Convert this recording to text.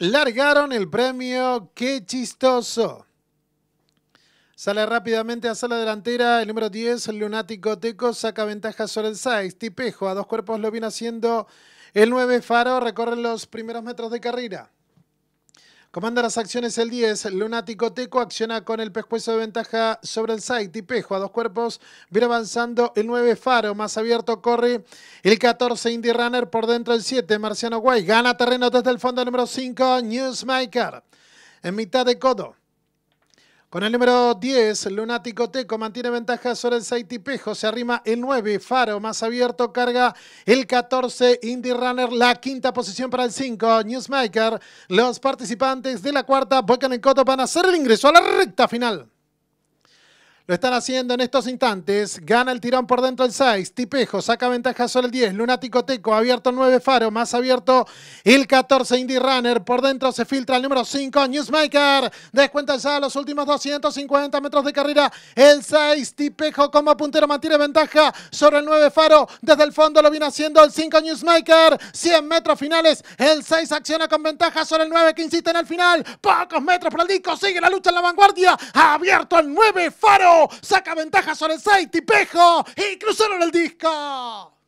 largaron el premio. ¡Qué chistoso! Sale rápidamente a sala delantera el número 10, el Lunático Teco, saca ventaja sobre el 6. Tipejo a dos cuerpos lo viene haciendo el 9 Faro, recorre los primeros metros de carrera. Comanda las acciones el 10. Lunático Teco acciona con el pescuezo de ventaja sobre el site. Pejo a dos cuerpos. Viene avanzando el 9 Faro. Más abierto corre el 14 Indie Runner. Por dentro el 7 Marciano Guay. Gana terreno desde el fondo número 5 Newsmaker. En mitad de codo. Con el número 10, Lunático Teco mantiene ventaja sobre el pejo Se arrima el 9, Faro más abierto, carga el 14, Indy Runner, la quinta posición para el 5, Newsmaker. Los participantes de la cuarta, Bocan el Coto, para hacer el ingreso a la recta final. Lo están haciendo en estos instantes. Gana el tirón por dentro el 6. Tipejo saca ventaja sobre el 10. Lunático Teco abierto 9 Faro. Más abierto el 14 Indie Runner. Por dentro se filtra el número 5 Newsmaker. Descuenta ya los últimos 250 metros de carrera. El 6 Tipejo como puntero mantiene ventaja sobre el 9 Faro. Desde el fondo lo viene haciendo el 5 Newsmaker. 100 metros finales. El 6 acciona con ventaja sobre el 9 que insiste en el final. Pocos metros para el disco. Sigue la lucha en la vanguardia. Abierto el 9 Faro. Saca ventaja sobre y Pejo y cruzaron el disco.